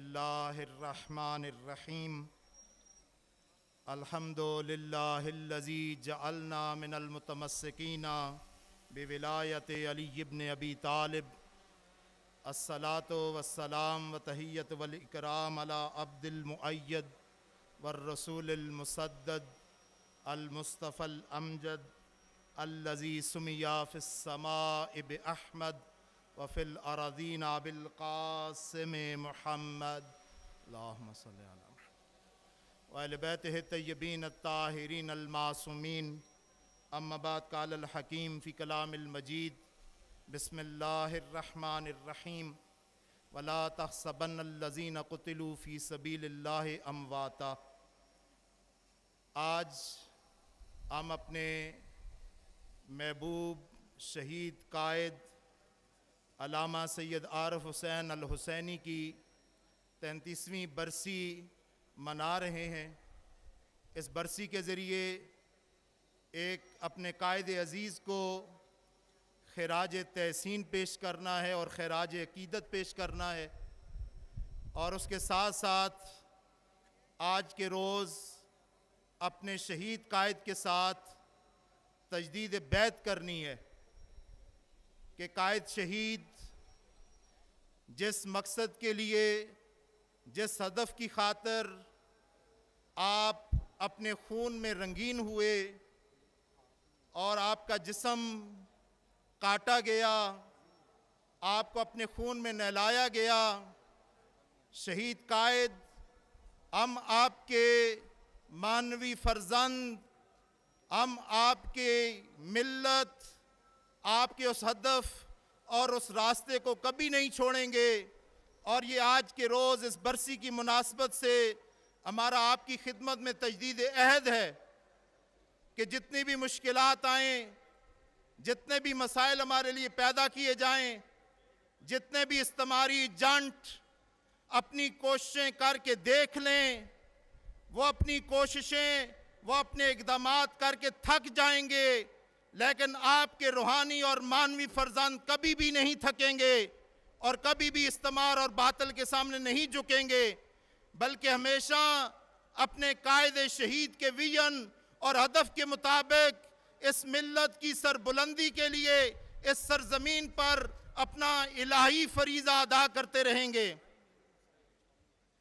बसमीम अलहमदिल्लाजी जलना मिनलमतमसकीना बविलायत अलीबन अबी तालब असलात वसलाम व तहैत वलकराम अला अब्दिलमैद वर्रसूलमसद अलमुस्तफ़ल अमजद अल्लज़ी सुमिया फ़िसमा इब अहमद वफिल अरदीन आबिलकासम महमद वलबैत तयबीन ताहरीन अलमासमीन अम्माबाद कालहकीम फ़ी कलामजीद बसमीम वला तहसबनज़ीन कतलूफ़ी सबील अमवाता आज हम अपने महबूब शहीद कायद अलामा सैयद आरफ हुसैन अल हुसैनी की तैंतीसवीं बरसी मना रहे हैं इस बरसी के ज़रिए एक अपने कायद अज़ीज़ को खराज तहसीन पेश करना है और खराज अकीदत पेश करना है और उसके साथ साथ आज के रोज़ अपने शहीद कायद के साथ तजदीद बैत करनी है कि कायद शहीद जिस मकसद के लिए जिस हदफ की खातर आप अपने खून में रंगीन हुए और आपका जिसम काटा गया आपको अपने खून में नहलाया गया शहीद कायद हम आपके मानवी फर्जंद हम आपके मिल्लत आपके उस हदफ और उस रास्ते को कभी नहीं छोड़ेंगे और ये आज के रोज़ इस बरसी की मुनासबत से हमारा आपकी खिदमत में तजदीद अहद है कि जितनी भी मुश्किल आएँ जितने भी मसाइल हमारे लिए पैदा किए जाएं, जितने भी इस्तेमारी जंट अपनी कोशिशें करके देख लें वो अपनी कोशिशें वो अपने इकदाम करके थक जाएंगे लेकिन आपके रूहानी और मानवी फरजान कभी भी नहीं थकेंगे और कभी भी इस्तेमाल और बातल के सामने नहीं झुकेंगे बल्कि हमेशा अपने कायद शहीद के विजन और हदफ के मुताबिक इस मिलत की सरबुलंदी के लिए इस सरजमीन पर अपना इलाही फरीज़ा अदा करते रहेंगे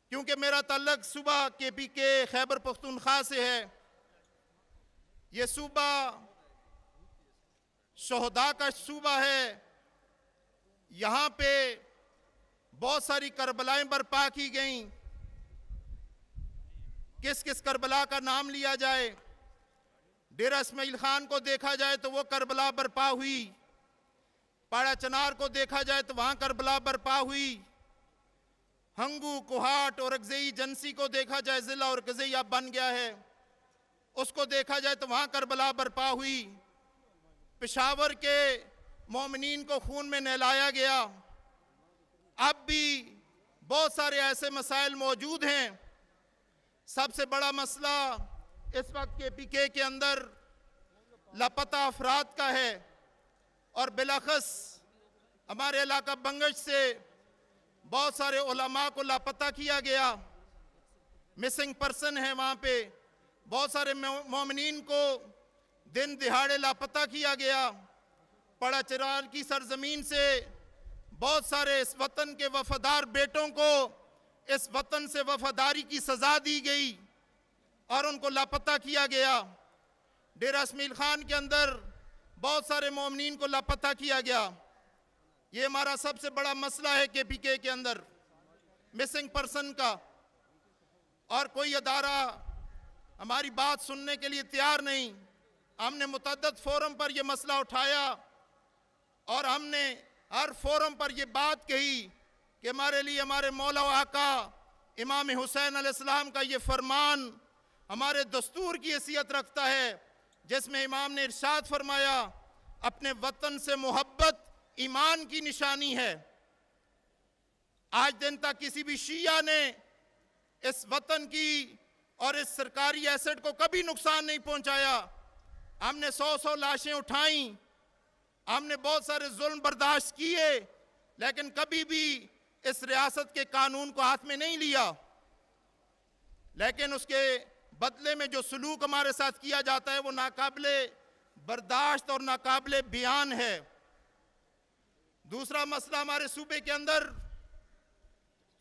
क्योंकि मेरा तल्लक सुबह के पी के खैबर पख्तूनख्वा से है ये सूबा शहदा का सूबा है यहाँ पे बहुत सारी करबलाएं बर्पा की गई किस किस करबला का नाम लिया जाए डेरा इसमाइल खान को देखा जाए तो वो करबला बर्पा हुई पाड़ा चनार को देखा जाए तो वहाँ करबला बर्पा हुई हंगू कुहाट और अगजई जनसी को देखा जाए ज़िला और गजैया अब बन गया है उसको देखा जाए तो वहाँ करबला बर्पा हुई पेशावर के ममिन को खून में नहलाया गया अब भी बहुत सारे ऐसे मसाइल मौजूद हैं सबसे बड़ा मसला इस वक्त के पी के अंदर लापता अफराद का है और बिलाखस हमारे इलाका बंगश से बहुत सारे ओलमा को लापता किया गया मिसिंग पर्सन है वहाँ पे बहुत सारे मोमिन को दिन दिहाड़े लापता किया गया पड़ा पड़ाचरार की सरजमीन से बहुत सारे इस वतन के वफादार बेटों को इस वतन से वफादारी की सज़ा दी गई और उनको लापता किया गया डेरा शमील खान के अंदर बहुत सारे मोमिन को लापता किया गया ये हमारा सबसे बड़ा मसला है के पी के के अंदर मिसिंग पर्सन का और कोई अदारा हमारी बात सुनने के लिए तैयार नहीं हमने मतदद फोरम पर यह मसला उठाया और हमने हर फोरम पर यह बात कही कि हमारे लिए हमारे मौला आका इमाम हुसैन आसमाम का ये फरमान हमारे दस्तूर की हैसियत रखता है जिसमें इमाम ने इर्शाद फरमाया अपने वतन से मोहब्बत ईमान की निशानी है आज दिन तक किसी भी शिया ने इस वतन की और इस सरकारी एसेट को कभी नुकसान नहीं पहुंचाया हमने सौ सौ लाशें उठाई हमने बहुत सारे जुल्म बर्दाश्त किए लेकिन कभी भी इस रियासत के कानून को हाथ में नहीं लिया लेकिन उसके बदले में जो सलूक हमारे साथ किया जाता है वो नाकबले बर्दाश्त और नाकबले बयान है दूसरा मसला हमारे सूबे के अंदर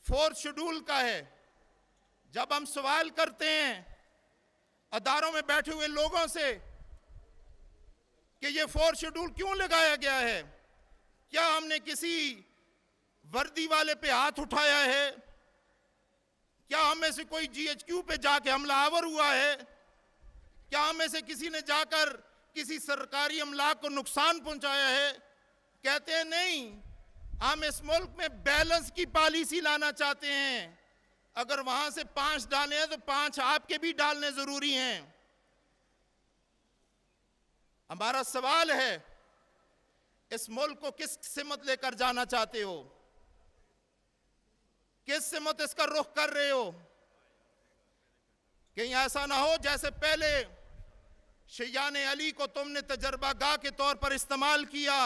फोर्थ शेड्यूल का है जब हम सवाल करते हैं अदारों में बैठे हुए लोगों से कि ये फोर शेड्यूल क्यों लगाया गया है क्या हमने किसी वर्दी वाले पे हाथ उठाया है क्या हमें से कोई जीएचक्यू पे जाके हमला आवर हुआ है क्या हमें से किसी ने जाकर किसी सरकारी अमला को नुकसान पहुंचाया है कहते हैं नहीं हम इस मुल्क में बैलेंस की पॉलिसी लाना चाहते हैं अगर वहां से पांच डाले हैं तो पांच आपके भी डालने जरूरी हैं हमारा सवाल है इस मुल्क को किस सिमत लेकर जाना चाहते हो किस सिमत इसका रुख कर रहे हो कहीं ऐसा ना हो जैसे पहले शैयान अली को तुमने तजर्बा गाह के तौर पर इस्तेमाल किया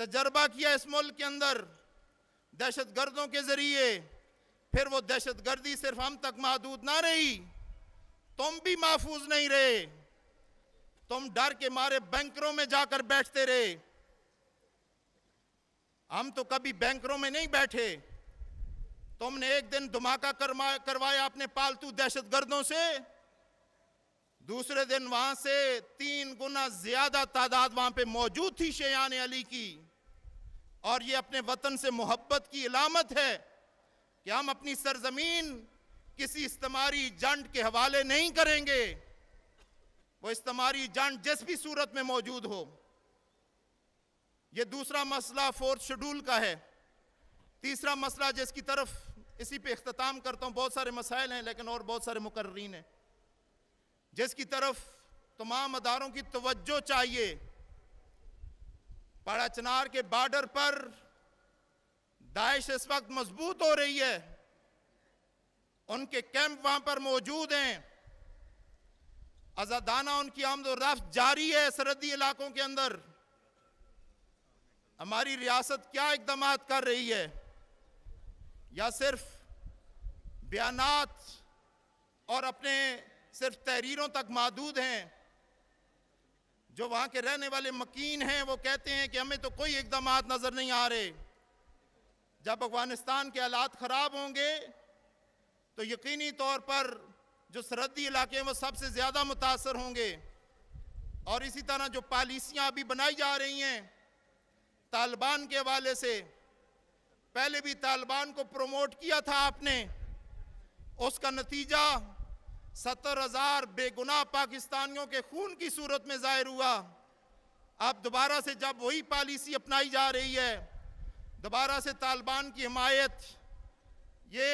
तजर्बा किया इस मुल्क के अंदर दहशत गर्दों के ज़रिए फिर वो दहशत गर्दी सिर्फ हम तक महदूद ना रही तुम भी महफूज नहीं रहे तुम डर के मारे बैंकरों में जाकर बैठते रहे हम तो कभी बैंकरों में नहीं बैठे तुमने एक दिन धमाका करवाया अपने पालतू दहशतगर्दों से दूसरे दिन वहां से तीन गुना ज्यादा तादाद वहां पे मौजूद थी शेयान अली की और ये अपने वतन से मोहब्बत की इलामत है कि हम अपनी सरजमीन किसी इस्तेमारी जंड के हवाले नहीं करेंगे वो इस तुम्हारी जान जिस भी सूरत में मौजूद हो ये दूसरा मसला फोर्थ शेड्यूल का है तीसरा मसला जिसकी तरफ इसी पे अख्ताम करता हूँ बहुत सारे मसाइल हैं लेकिन और बहुत सारे मुकर्रीन हैं जिसकी तरफ तमाम अदारों की तवज्जो चाहिए पाड़ा चनार के बॉर्डर पर दाइश इस वक्त मजबूत हो रही है उनके कैंप वहाँ पर मौजूद हैं आजादाना उनकी आमदोरफ्त जारी है सरहदी इलाकों के अंदर हमारी रियासत क्या इकदाम कर रही है या सिर्फ बयान और अपने सिर्फ तहरीरों तक महदूद हैं जो वहाँ के रहने वाले मकीन हैं वो कहते हैं कि हमें तो कोई इकदाम नज़र नहीं आ रहे जब अफगानिस्तान के हालात ख़राब होंगे तो यकीनी तौर पर जो सरहदी इलाके हैं वो सबसे ज़्यादा मुतासर होंगे और इसी तरह जो पॉलिसियाँ अभी बनाई जा रही हैं तालिबान के हवाले से पहले भी तालिबान को प्रमोट किया था आपने उसका नतीजा सत्तर हज़ार बेगुनाह पाकिस्तानियों के खून की सूरत में ज़ाहिर हुआ अब दोबारा से जब वही पॉलिसी अपनाई जा रही है दोबारा से तालिबान की हमायत ये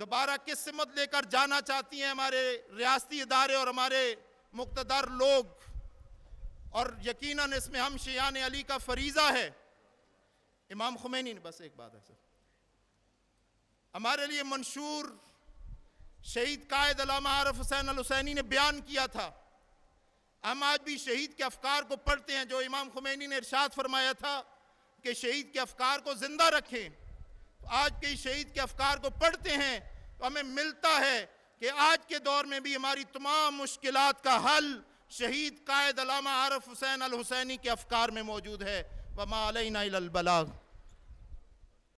दोबारा किस सिमत लेकर जाना चाहती हैं हमारे रियासती इदारे और हमारे मुक्तदार लोग और यकीनन इसमें हम शयान अली का फरीज़ा है इमाम खुमैनी ने बस एक बात है सर हमारे लिए मंशूर शहीद कायद अलामा आरफ हुसैन अल हुसैनी ने बयान किया था हम आज भी शहीद के अफकार को पढ़ते हैं जो इमाम खुमैनी ने इरशाद फरमाया था कि शहीद के अफकार को ज़िंदा रखें आज के शहीद के अफकार को पढ़ते हैं तो हमें मिलता है कि आज के दौर में भी हमारी तमाम मुश्किल का हल शहीद कायद अलामा आरफ हुसैन अल हुसैनी के अफकार में मौजूद है वमा अलबलाग